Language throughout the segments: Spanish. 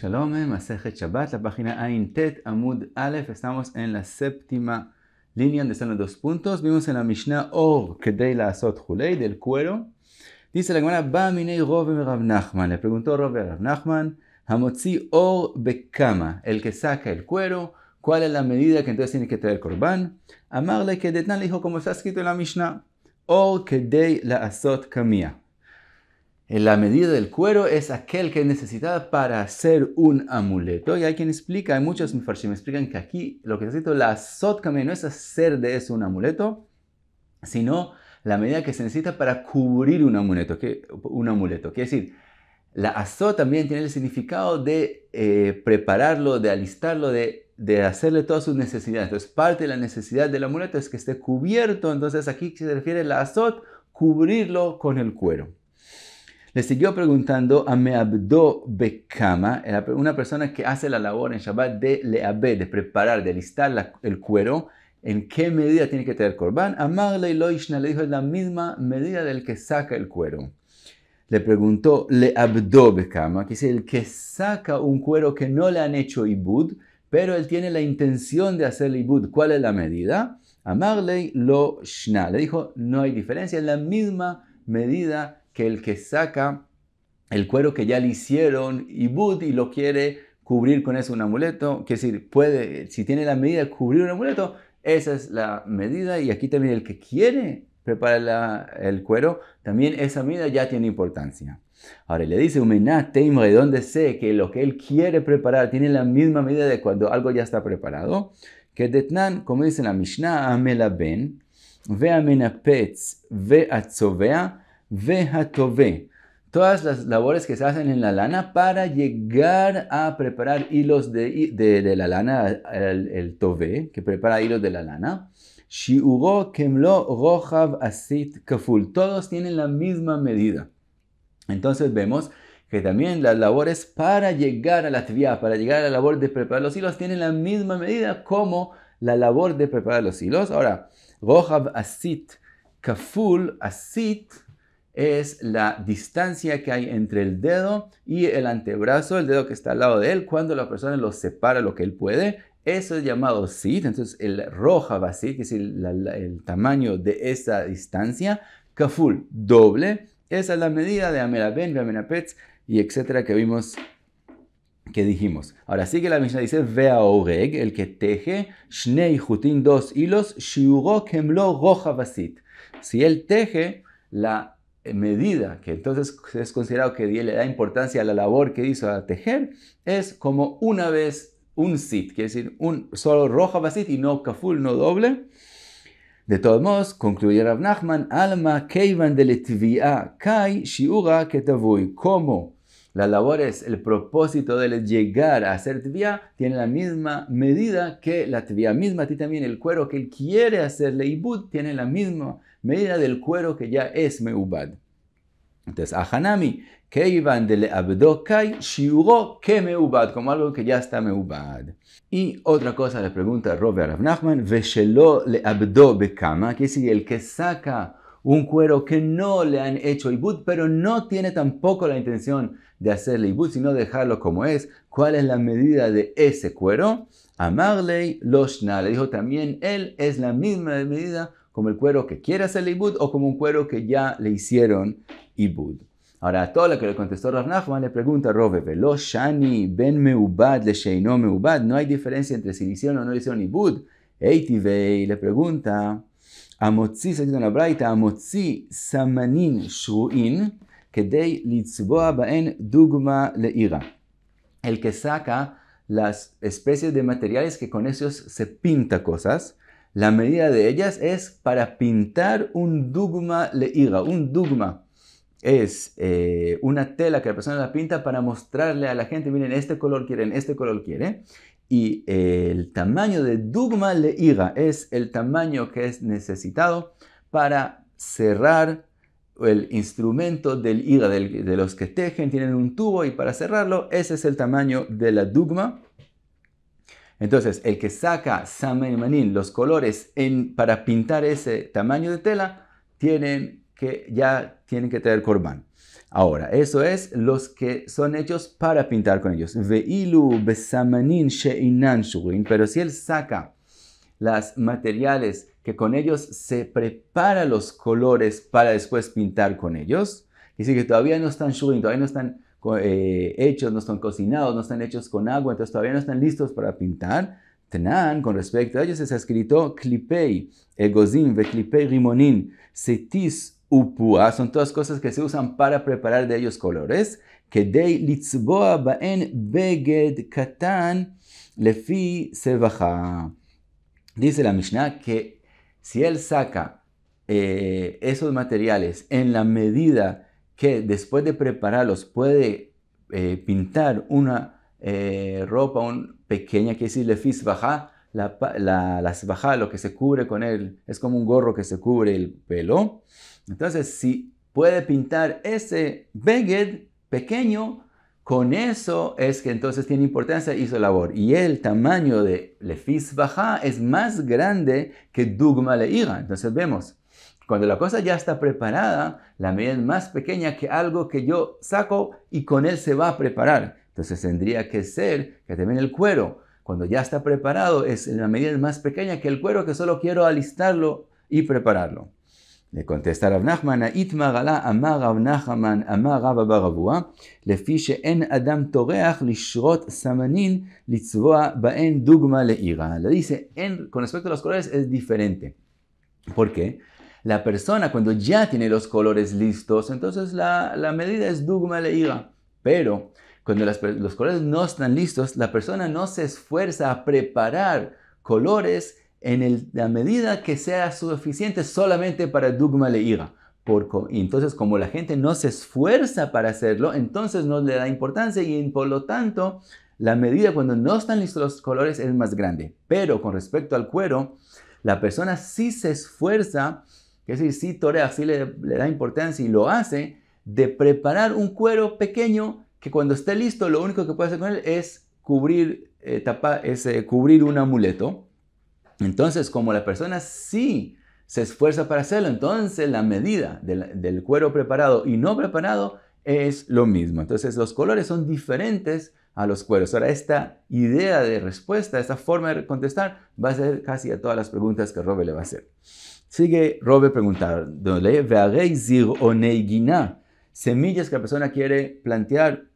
Shalom, Masejet Shabbat, la página Aintet Amud Aleph. Estamos en la séptima línea donde están los dos puntos. Vimos en la Mishnah Or de la Asot Hulei del cuero. Dice la Gemara, Ba Rove Rov em Rav Nachman. Le preguntó Rov Rav Nachman, Hamotzi Or Bekama, el que saca el cuero. ¿Cuál es la medida que entonces tiene que traer el Corban? Amarle que Detnan le dijo, como está escrito en la Mishnah, Or Kedei la Asot Kamia la medida del cuero es aquel que es necesitada para hacer un amuleto. Y hay quien explica, hay muchos me explican que aquí lo que necesito la la también no es hacer de eso un amuleto, sino la medida que se necesita para cubrir un amuleto. Que, un amuleto. Quiere decir, la azot también tiene el significado de eh, prepararlo, de alistarlo, de, de hacerle todas sus necesidades. Entonces, parte de la necesidad del amuleto es que esté cubierto. Entonces, aquí se refiere la azot, cubrirlo con el cuero. Le siguió preguntando a Meabdo Bekama, eh, una persona que hace la labor en Shabbat de leabé, de preparar, de listar el cuero, ¿en qué medida tiene que tener Corban? Marley Loishna le dijo, es la misma medida del que saca el cuero. Le preguntó Leabdo Bekama, que es el que saca un cuero que no le han hecho ibud, pero él tiene la intención de hacer ibud. ¿Cuál es la medida? A Marley Loishna. Le dijo, no hay diferencia, es la misma medida que el que saca el cuero que ya le hicieron y Bud lo quiere cubrir con eso un amuleto, que decir, puede, si tiene la medida de cubrir un amuleto, esa es la medida y aquí también el que quiere preparar el cuero, también esa medida ya tiene importancia. Ahora le dice Umená Teimre, donde sé que lo que él quiere preparar tiene la misma medida de cuando algo ya está preparado, que Detnan, como dice la Mishnah, Amela Ben, Ve Amenapetz, Ve Atzovea, tove Todas las labores que se hacen en la lana para llegar a preparar hilos de, la lana, el, tove, que prepara hilos de la lana. Shiuro kemlo rojav asit kaful. Todos tienen la misma medida. Entonces vemos que también las labores para llegar a la tviá, para llegar a la labor de preparar los hilos, tienen la misma medida como la labor de preparar los hilos. Ahora, rojav asit kaful asit es la distancia que hay entre el dedo y el antebrazo, el dedo que está al lado de él, cuando la persona lo separa lo que él puede. Eso es llamado sit, entonces el roja va que es el, tamaño de esa distancia. Kaful, doble. Esa es la medida de Ameraben, Amenapetz y etcétera que vimos que dijimos. Ahora sí que la misma dice vea oreg, oh el que teje, shnei jutin dos hilos, shiuro kemlo roja basit. Si él teje, la eh, medida que entonces es considerado que le da importancia a la labor que hizo a tejer es como una vez un sit, quiere decir un solo roja basit y no kaful, no doble. De todos modos, concluye Rav Nachman, alma keivan de letvia kai shiura ketavui. Como la labor es el propósito de llegar a hacer tvia, tiene la misma medida que la tvia misma. A ti también el cuero que él quiere hacer leibut, tiene la misma medida del cuero que ya es meubad. Entonces, Que iban de le abdokai, shiuro que meubad, como algo que ya está meubad. Y otra cosa le pregunta Robert Ve veshelo le abdo bekama, que si el que saca un cuero que no le han hecho ibud, pero no tiene tampoco la intención de hacerle ibud, sino dejarlo como es. ¿Cuál es la medida de ese cuero? Amarley Loshna, le dijo también él, es la misma medida como el cuero que quiere hacer el ibud o como un cuero que ya le hicieron ibud. Ahora, a todo lo que le contestó Rav le pregunta Rove, shani ben meubad le sheino meubad, no hay diferencia entre si le hicieron o no le hicieron ibud. Eitivei le pregunta, amotzi, se la braita, amotzi samanin shruin, litzboa dugma leira. El que saca las especies de materiales que con ellos se pinta cosas, la medida de ellas es para pintar un dugma leiga. Un dugma es eh, una tela que la persona la pinta para mostrarle a la gente, miren, este color quieren, este color quiere. Y el tamaño de dugma leiga es el tamaño que es necesitado para cerrar el instrumento del higa de los que tejen, tienen un tubo y para cerrarlo, ese es el tamaño de la dugma. Entonces, el que saca Samen los colores en, para pintar ese tamaño de tela, tienen que, ya tienen que traer corbán. Ahora, eso es los que son hechos para pintar con ellos. Veilu besamanin sheinan Pero si él saca los materiales que con ellos se prepara los colores para después pintar con ellos, y que todavía no están shuin, todavía no están eh, hechos, no están cocinados, no están hechos con agua, entonces todavía no están listos para pintar. Tenan, con respecto a ellos, ha escrito clipei, egozim, ve rimonin, setis upua, son todas cosas que se usan para preparar de ellos colores. que dei litzboa baen beged katan lefi sebaja. Dice la Mishnah que si él saca eh, esos materiales en la medida que después de prepararlos puede eh, pintar una eh, ropa un, pequeña que es lefis baja, la, las lo que se cubre con él, es como un gorro que se cubre el pelo. Entonces, si puede pintar ese beged pequeño, con eso es que entonces tiene importancia y su labor. Y el tamaño de lefis baja es más grande que dugma le Entonces vemos cuando la cosa ya está preparada, la medida es más pequeña que algo que yo saco y con él se va a preparar. Entonces tendría que ser que también el cuero, cuando ya está preparado, es la medida más pequeña que el cuero que solo quiero alistarlo y prepararlo. Le contesta Rav Nachman, Itma gala amar Rav Nachman, Rav Adam Le dice, con respecto a los colores es diferente. ¿Por qué? la persona cuando ya tiene los colores listos, entonces la, medida es dugma leiga Pero cuando los colores no están listos, la persona no se esfuerza a preparar colores en la medida que sea suficiente solamente para dugma leiga entonces, como la gente no se esfuerza para hacerlo, entonces no le da importancia y por lo tanto, la medida cuando no están listos los colores es más grande. Pero con respecto al cuero, la persona sí se esfuerza que es decir, si torea, sí le, da importancia y lo hace, de preparar un cuero pequeño que cuando esté listo lo único que puede hacer con él es cubrir, eh, es, eh, cubrir un amuleto. Entonces, como la persona sí se esfuerza para hacerlo, entonces la medida del, cuero preparado y no preparado es lo mismo. Entonces, los colores son diferentes a los cueros. Ahora, esta idea de respuesta, esta forma de contestar, va a ser casi a todas las preguntas que Robert le va a hacer. Sigue Robert zir onei guiná semillas que la persona quiere plantear,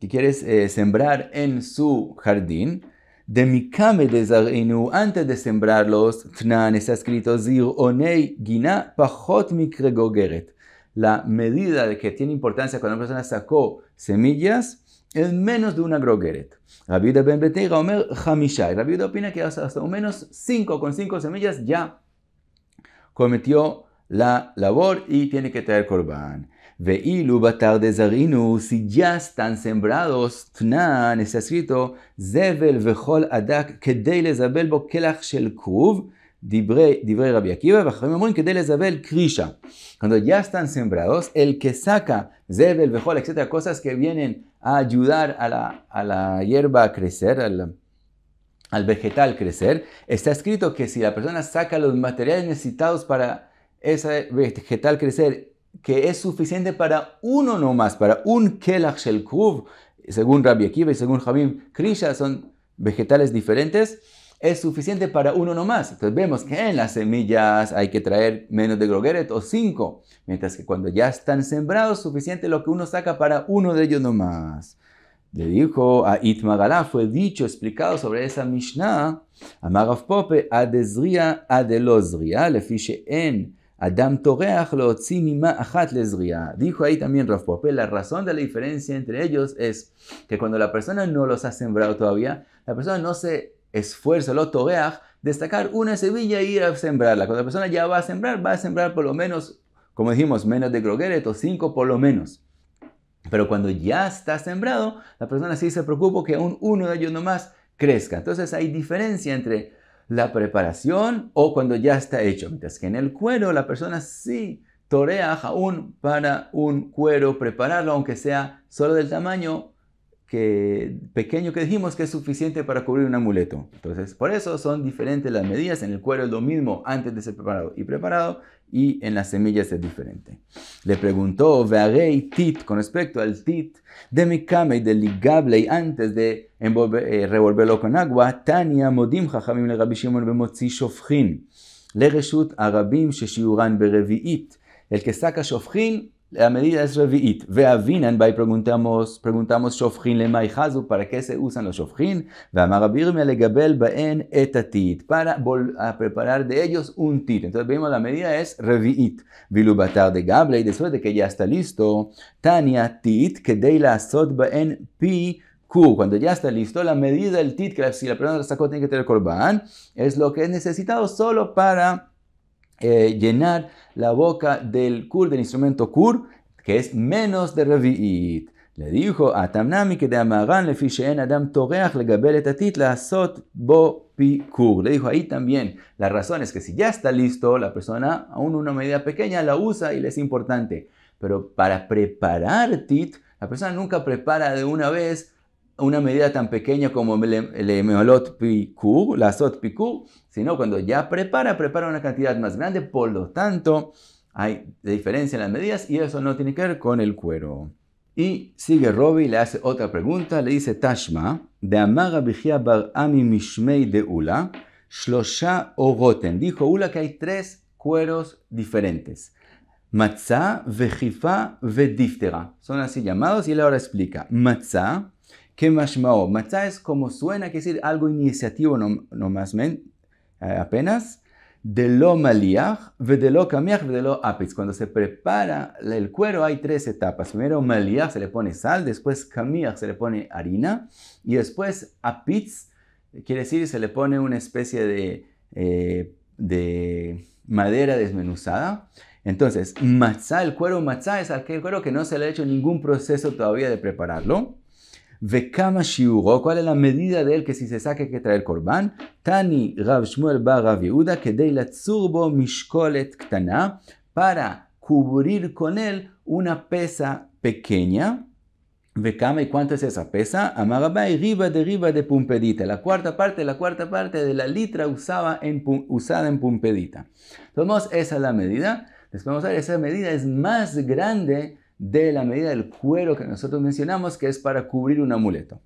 que quiere eh, sembrar en su jardín. De mi mikame de zarinu, antes de sembrarlos, tnan está escrito zir onei gina pachot kregogeret. La medida de que tiene importancia cuando la persona sacó semillas es menos de una grogeret. La de Ben Beteira Omer Hamishai. viuda opina que hasta, o menos 5 con 5 semillas ya cometió la labor y tiene que traer corbán. ilu batar de zarinu, si ya están sembrados, tnan, está escrito, zebel vechol adak, kedei lezabel bo kelach shel kuv, dibre Rabbi Akiva, vachamim que kedei zabel krisha. Cuando ya están sembrados, el que saca zebel vejol, etcétera, cosas que vienen a ayudar a la, a la hierba a crecer, al al vegetal crecer, está escrito que si la persona saca los materiales necesitados para ese vegetal crecer, que es suficiente para uno nomás, para un kelach shel kuv, según Rabbi Akiva y según Javim Krisha, son vegetales diferentes, es suficiente para uno nomás. Entonces vemos que en las semillas hay que traer menos de grogueret o cinco, mientras que cuando ya están sembrados, suficiente lo que uno saca para uno de ellos nomás le dijo a Itmagalá, fue dicho, explicado sobre esa Mishnah, Amarav Pope, Adezria, le fiche en Adam Dijo ahí también Rav Pope, la razón de la diferencia entre ellos es que cuando la persona no los ha sembrado todavía, la persona no se esfuerza, lo Toreach, destacar una semilla y ir a sembrarla. Cuando la persona ya va a sembrar, va a sembrar por lo menos, como dijimos, menos de o cinco por lo menos. Pero cuando ya está sembrado, la persona sí se preocupa que aún uno de ellos no más crezca. Entonces hay diferencia entre la preparación o cuando ya está hecho. Mientras que en el cuero la persona sí torea aún para un cuero prepararlo, aunque sea solo del tamaño que, pequeño que dijimos que es suficiente para cubrir un amuleto. Entonces, por eso son diferentes las medidas. En el cuero es lo mismo antes de ser preparado y preparado, y en las semillas es diferente. Le preguntó Vearei Tit con respecto al Tit de mi y deligable y antes de eh, revolverlo con agua, Tania Modim Jajamim le Rabbi Shimon Shofrin, le Reshut Arabim Sheshiuran Berevi'it. El que saca la medida es revi'it. Ve'avinan, by preguntamos, preguntamos ¿para qué se usan los shofrin? Le gabel. ba'en etatit, para preparar de ellos un tit. Entonces vemos la medida es revi'it. Vilubatar de gable, y después de que ya está listo, tania tit, que de la sot ba'en pi, cuando ya está listo, la medida del tit, que si la persona la sacó tiene que tener corbán, es lo que es necesitado solo para eh, llenar la boca del kur, del instrumento kur, que es menos de revi'it. Le dijo a Tamnami que de Amarán le en Adam Toreach le sot bo Le dijo ahí también, la razón es que si ya está listo, la persona, aún una medida pequeña, la usa y le es importante. Pero para preparar tit, la persona nunca prepara de una vez una medida tan pequeña como el em, meolot pikur, la sot pikur, sino cuando ya prepara, prepara una cantidad más grande, por lo tanto hay diferencia en las medidas y eso no tiene que ver con el cuero. Y sigue Robbie, le hace otra pregunta, le dice Tashma, de Amara Bihia Bar Ami Mishmei de Ula, Shlosha Ogoten, Dijo Ula que hay tres cueros diferentes. Matzah, Vejifa, Vediftera. Son así llamados y él ahora explica. Matzah ¿Qué mashmao? Matzah es como suena, que decir algo iniciativo nomás eh, apenas. De lo maliach, de lo kamiach, de lo apitz. Cuando se prepara el cuero hay tres etapas. Primero maliach se le pone sal, después kamiach se le pone harina y después apitz, quiere decir se le pone una especie de, eh, de madera desmenuzada. Entonces, matzá, el cuero matzá es aquel cuero que no se le ha hecho ningún proceso todavía de prepararlo. Vekama shiuro, ¿cuál es la medida de él que si se saque que que traer corbán? Tani Rav Shmuel bar Rav Yehuda, que de zurbo mishkolet ktana, para cubrir con él una pesa pequeña. Vekama, ¿y cuánto es esa pesa? Amarabai, riba de riba de pumpedita. La cuarta parte, la cuarta parte de la litra usaba en, usada en pumpedita. Entonces, esa es la medida. Después vamos a ver, esa medida es más grande de la medida del cuero que nosotros mencionamos, que es para cubrir un amuleto.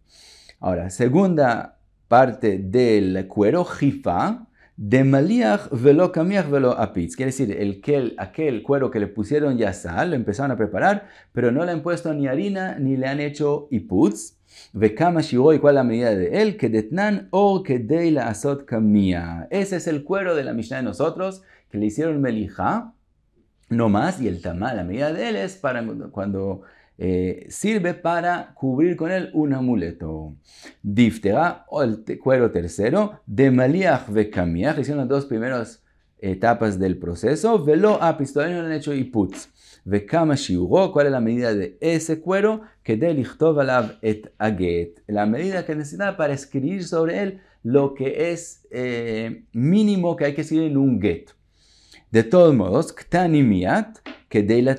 Ahora, segunda parte del cuero, jifa, de maliach velo camiach velo apitz. Quiere decir, el, aquel, aquel cuero que le pusieron ya sal, lo empezaron a preparar, pero no le han puesto ni harina ni le han hecho iputz. Vekama shiroy cuál la medida de él, que detnan o que de la azot Ese es el cuero de la Mishnah de nosotros, que le hicieron melija no más, y el tamal, la medida de él es para cuando eh, sirve para cubrir con él un amuleto. Diftera, o el cuero tercero, de maliach ve kamiach, hicieron las dos primeras etapas del proceso, velo a pistoleño le han hecho Ve kama shiuro, cuál es la medida de ese cuero, que לכתוב alav et aget. La medida que necesita para escribir sobre él lo que es eh, mínimo que hay que escribir en un get. De todos modos, que de la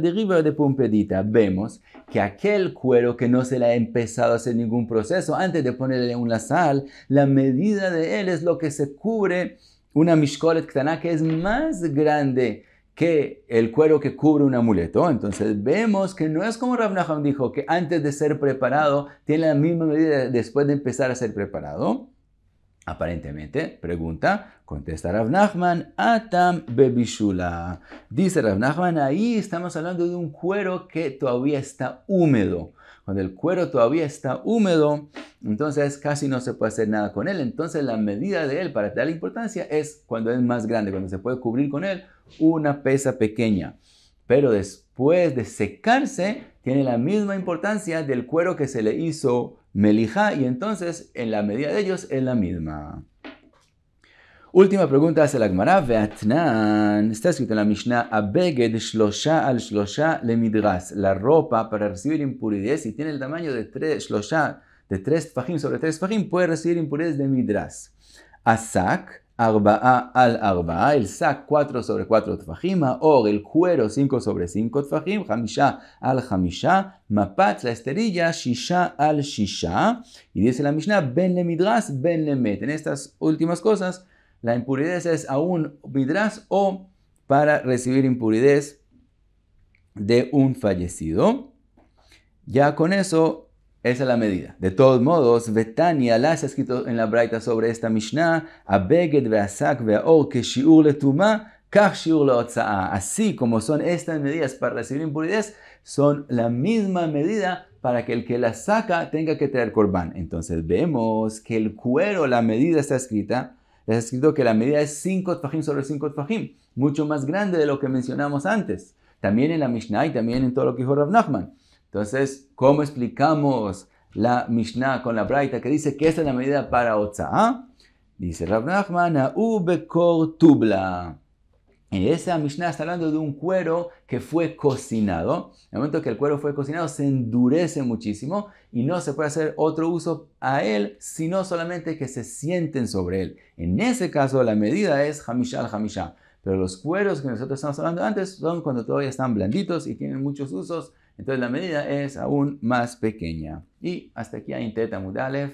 de riva de pompedita, vemos que aquel cuero que no se le ha empezado a hacer ningún proceso antes de ponerle una sal, la medida de él es lo que se cubre una mishkolet ktana que es más grande que el cuero que cubre un amuleto. Entonces vemos que no es como Rav dijo, que antes de ser preparado tiene la misma medida después de empezar a ser preparado. Aparentemente, pregunta, contesta Rav Nachman, Atam Bebishula. Dice Rav Nachman, ahí estamos hablando de un cuero que todavía está húmedo. Cuando el cuero todavía está húmedo, entonces casi no se puede hacer nada con él. Entonces la medida de él para darle importancia es cuando es más grande, cuando se puede cubrir con él una pesa pequeña. Pero después de secarse, tiene la misma importancia del cuero que se le hizo Melija, y entonces en la medida de ellos es la misma. Última pregunta hace la Está escrito en la Mishnah. Abeged shlosha al shlosha midras La ropa para recibir impuridez, si tiene el tamaño de tres shlosha, de tres fajim sobre tres fajim, puede recibir impuridez de midras. Asak. Arba'a al Arba'a, el sac 4 sobre 4 Tfajima, or el cuero 5 sobre 5 tfajim, Hamisha al Hamisha, Mapat, la esterilla, Shisha al Shisha. Y dice la Mishnah, Ben le midras, ben le met. En estas últimas cosas, la impuridez es aún midras o para recibir impuridez de un fallecido. Ya con eso esa es la medida. De todos modos, Betania la ha escrito en la Braita sobre esta Mishnah, Abeged Así como son estas medidas para recibir impuridez, son la misma medida para que el que la saca tenga que traer corbán. Entonces vemos que el cuero, la medida está escrita, está escrito que la medida es 5 tfajim sobre 5 tfajim, mucho más grande de lo que mencionamos antes. También en la Mishnah y también en todo lo que dijo Rav Nachman. Entonces, ¿cómo explicamos la Mishnah con la Braita que dice que esta es la medida para Otsa? Ah? Dice Rav Nachman, Tubla. esa Mishnah está hablando de un cuero que fue cocinado. En el momento que el cuero fue cocinado, se endurece muchísimo y no se puede hacer otro uso a él, sino solamente que se sienten sobre él. En ese caso, la medida es Hamishal Hamishah. Pero los cueros que nosotros estamos hablando antes son cuando todavía están blanditos y tienen muchos usos entonces la medida es aún más pequeña. Y hasta aquí hay Teta a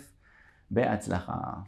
Beatzlaha.